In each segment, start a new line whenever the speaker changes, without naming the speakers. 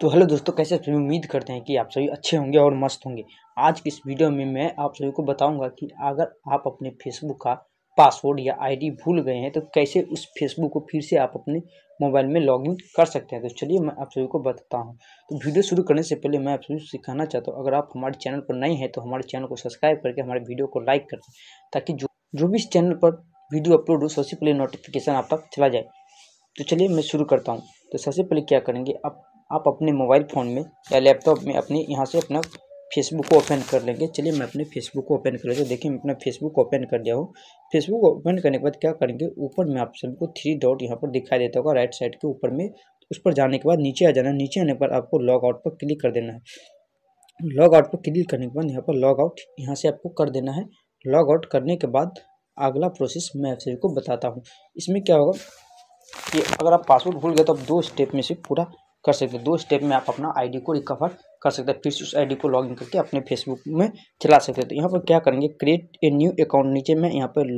तो हेलो दोस्तों कैसे सभी उम्मीद करते हैं कि आप सभी अच्छे होंगे और मस्त होंगे आज की इस वीडियो में मैं आप सभी को बताऊंगा कि अगर आप अपने फेसबुक का पासवर्ड या आईडी भूल गए हैं तो कैसे उस फेसबुक को फिर से आप अपने मोबाइल में लॉगिन कर सकते हैं तो चलिए मैं आप सभी को बताता हूँ तो वीडियो शुरू करने से पहले मैं आप सभी सिखाना चाहता हूँ अगर आप हमारे चैनल पर नए हैं तो हमारे चैनल को सब्सक्राइब करके हमारे वीडियो को लाइक कर दें ताकि जो जो भी इस चैनल पर वीडियो अपलोड हो सबसे पहले नोटिफिकेशन आप तक चला जाए तो चलिए मैं शुरू करता हूँ तो सबसे पहले क्या करेंगे आप आप अपने मोबाइल फ़ोन में या लैपटॉप में अपने यहाँ से अपना फेसबुक को ओपन कर लेंगे चलिए मैं अपने फेसबुक को ओपन कर हूँ देखिए मैं अपना फेसबुक ओपन कर दिया हूँ फेसबुक ओपन करने के बाद क्या करेंगे ऊपर में आप सबको थ्री डॉट यहाँ पर दिखाई देता होगा राइट साइड के ऊपर में उस पर जाने के बाद नीचे आ जाना नीचे आने पर आपको लॉग आउट पर क्लिक कर देना है लॉग आउट पर क्लिक करने के बाद यहाँ पर लॉग आउट यहाँ से आपको कर देना है लॉग आउट करने के बाद अगला प्रोसेस मैं आप सभी को बताता हूँ इसमें क्या होगा कि अगर आप पासवर्ड भूल गए तो आप दो स्टेप में से पूरा कर सकते हैं दो स्टेप में आप अपना आईडी को रिकवर कर सकते हैं फिर से उस आईडी को लॉगिन करके अपने फेसबुक में चला सकते हैं तो यहाँ पर क्या करेंगे क्रिएट ए न्यू अकाउंट नीचे में यहाँ पर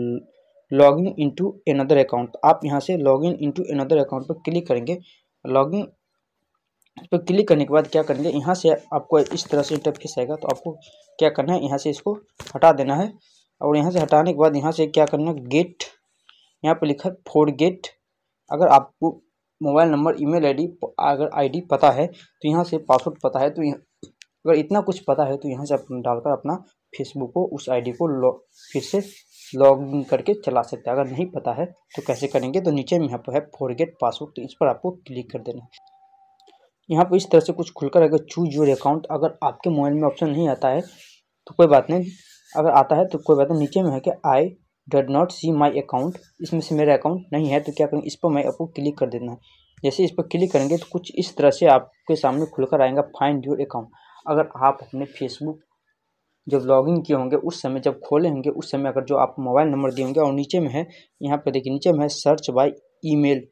log in into another account आप यहाँ से log in into another account पर क्लिक करेंगे लॉग इन पर क्लिक करने के बाद क्या करेंगे यहाँ से आपको इस तरह से इंटरफेस आएगा तो आपको क्या करना है यहाँ से इसको हटा देना है और यहाँ से हटाने के बाद यहाँ से क्या करना है गेट यहाँ पर लिखा है फोर गेट अगर आपको मोबाइल नंबर ईमेल आईडी अगर आईडी पता है तो यहाँ से पासवर्ड पता है तो अगर इतना कुछ पता है तो यहाँ से आप डालकर अपना फेसबुक को उस आईडी को फिर से लॉग इन करके चला सकते हैं अगर नहीं पता है तो कैसे करेंगे तो नीचे में यहाँ पर है फॉरगेट पासवर्ड तो इस पर आपको क्लिक कर देना है यहाँ पर इस तरह से कुछ खुलकर अगर चूज योर अकाउंट अगर आपके मोबाइल में ऑप्शन नहीं आता है तो कोई बात नहीं अगर आता है तो कोई बात नहीं नीचे में है कि आई डड नॉट सी माई अकाउंट इसमें से मेरा अकाउंट नहीं है तो क्या करेंगे इस पर मैं आपको क्लिक कर देना है जैसे इस पर क्लिक करेंगे तो कुछ इस तरह से आपके सामने खुलकर आएगा फाइंड योर अकाउंट अगर आप अपने फेसबुक जब लॉगिन किए होंगे उस समय जब खोले होंगे उस समय अगर जो आप मोबाइल नंबर दिए होंगे और नीचे में है यहाँ पर देखिए नीचे में है सर्च बाय ईमेल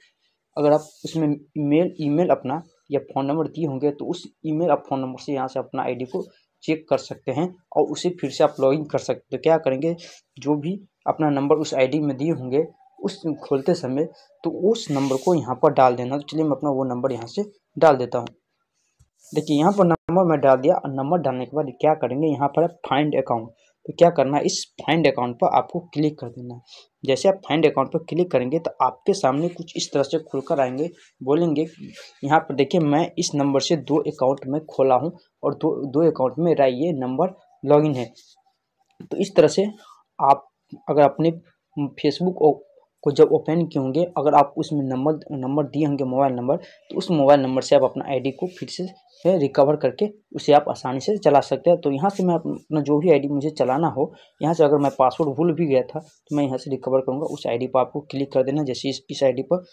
अगर आप उसमें ईमेल ईमेल अपना या फ़ोन नंबर दिए होंगे तो उस ईमेल आप फ़ोन नंबर से यहाँ से अपना आईडी को चेक कर सकते हैं और उसे फिर से आप लॉगिन कर सकते तो क्या करेंगे जो भी अपना नंबर उस आईडी में दिए होंगे उस खोलते समय तो उस नंबर को यहाँ पर डाल देना तो चलिए मैं अपना वो नंबर यहाँ से डाल देता हूँ देखिए यहाँ पर नंबर मैं डाल दिया और नंबर डालने के बाद क्या करेंगे यहाँ पर फाइंड अकाउंट तो क्या करना है इस फाइंड अकाउंट पर आपको क्लिक कर देना है जैसे आप फाइंड अकाउंट पर क्लिक करेंगे तो आपके सामने कुछ इस तरह से खुलकर आएंगे बोलेंगे यहाँ पर देखिए मैं इस नंबर से दो अकाउंट में खोला हूँ और दो दो अकाउंट में मेरा ये नंबर लॉगिन है तो इस तरह से आप अगर अपने फेसबुक को जब ओपन किए होंगे अगर आप उसमें नंबर नंबर दिए होंगे मोबाइल नंबर तो उस मोबाइल नंबर से आप अपना आईडी को फिर से रिकवर करके उसे आप आसानी से चला सकते हैं तो यहाँ से मैं अपना जो भी आईडी मुझे चलाना हो यहाँ से अगर मैं पासवर्ड भूल भी गया था तो मैं यहाँ से रिकवर करूँगा उस आईडी पर आपको क्लिक कर देना जैसे इस इस आईडी पर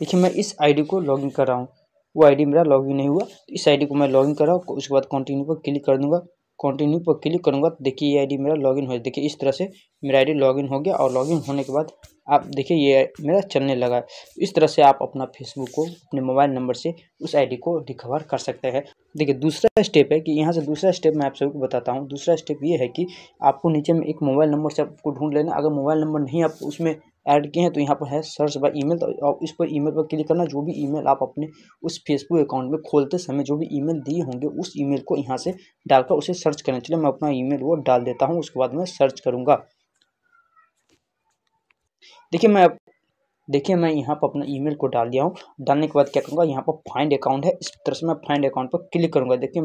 देखिए मैं इस आईडी को लॉगिन कर रहा हूँ वो आईडी मेरा लॉगिन नहीं हुआ तो इस आईडी को मैं लॉगिन कर रहा हूँ उसके बाद कंटिन्यू पर क्लिक कर दूँगा कंटिन्यू पर क्लिक करूँगा तो देखिए ये आईडी मेरा लॉगिन हो देखिए इस तरह से मेरा आईडी लॉगिन हो गया और लॉगिन होने के बाद आप देखिए ये मेरा चलने लगा इस तरह से आप अपना फेसबुक को अपने मोबाइल नंबर से उस आईडी को रिकवर कर सकते हैं देखिए दूसरा स्टेप है कि यहाँ से दूसरा स्टेप मैं आप सभी को बताता हूँ दूसरा स्टेप ये है कि आपको नीचे में एक मोबाइल नंबर से आपको ढूंढ लेना अगर मोबाइल नंबर नहीं आप उसमें ऐड किए हैं तो यहाँ पर है सर्च बाय ईमेल तो इस पर ईमेल पर क्लिक करना जो भी ईमेल आप अपने उस फेसबुक अकाउंट में खोलते समय जो भी ईमेल दिए होंगे उस ईमेल को यहाँ से डालकर उसे सर्च करना चलिए मैं अपना ईमेल वो डाल देता हूँ उसके बाद मैं सर्च करूँगा देखिए मैं देखिए मैं यहाँ पर अपना ईमेल को डाल दिया हूँ डालने के बाद क्या करूँगा यहाँ पर फाइंड अकाउंट है इस तरह से मैं फाइंड अकाउंट पर क्लिक करूँगा देखिए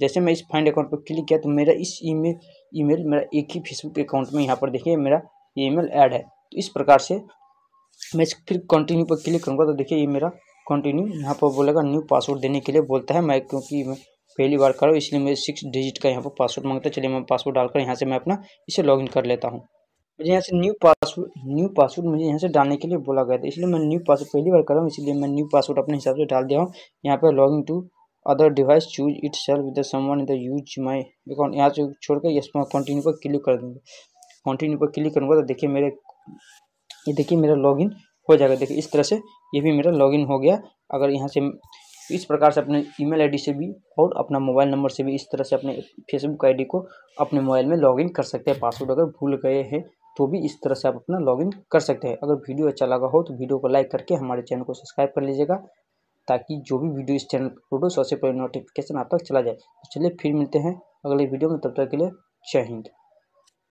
जैसे मैं इस फाइंड अकाउंट पर क्लिक किया तो मेरा इस ईमेल ईमेल मेरा एक ही फेसबुक अकाउंट में यहाँ पर देखिए मेरा ईमेल ऐड है तो इस प्रकार से मैं फिर कंटिन्यू पर क्लिक करूँगा तो देखिए ये मेरा कंटिन्यू यहाँ पर बोलेगा न्यू पासवर्ड देने के लिए बोलता है मैं क्योंकि मैं पहली बार कर रहा हूँ इसलिए मैं सिक्स डिजिट का यहाँ पर पासवर्ड मांगता है चलिए मैं पासवर्ड डालकर यहाँ से मैं अपना इसे लॉगिन कर लेता हूँ मुझे यहाँ से न्यू पासवर्ड न्यू पासवर्ड मुझे यहाँ से डालने के लिए बोला गया था इसलिए मैं न्यू पासवर्ड पहली बार कर रहा हूँ इसलिए मैं न्यू पासवर्ड अपने हिसाब से डाल दिया हूँ यहाँ पर login to other device choose it self with someone in the use my account यहाँ से छोड़कर यस मैं कंटिन्यू पर क्लिक कर दूँगा कंटिन्यू पर क्लिक करूँगा तो देखिए मेरे ये देखिए मेरा लॉगिन हो जाएगा देखिए इस तरह से ये भी मेरा लॉगिन हो गया अगर यहाँ से इस प्रकार से अपने ईमेल आईडी से भी और अपना मोबाइल नंबर से भी इस तरह से अपने फेसबुक आईडी को अपने मोबाइल में लॉगिन कर सकते हैं पासवर्ड अगर भूल गए हैं तो भी इस तरह से आप अपना लॉगिन कर सकते हैं अगर वीडियो अच्छा लगा हो तो वीडियो को लाइक करके हमारे चैनल को सब्सक्राइब कर लीजिएगा ताकि जो भी वीडियो इस चैनल पर फोटो सबसे पहले नोटिफिकेशन आप तक चला जाए तो चलिए फिर मिलते हैं अगले वीडियो में तब तक के लिए जय हिंद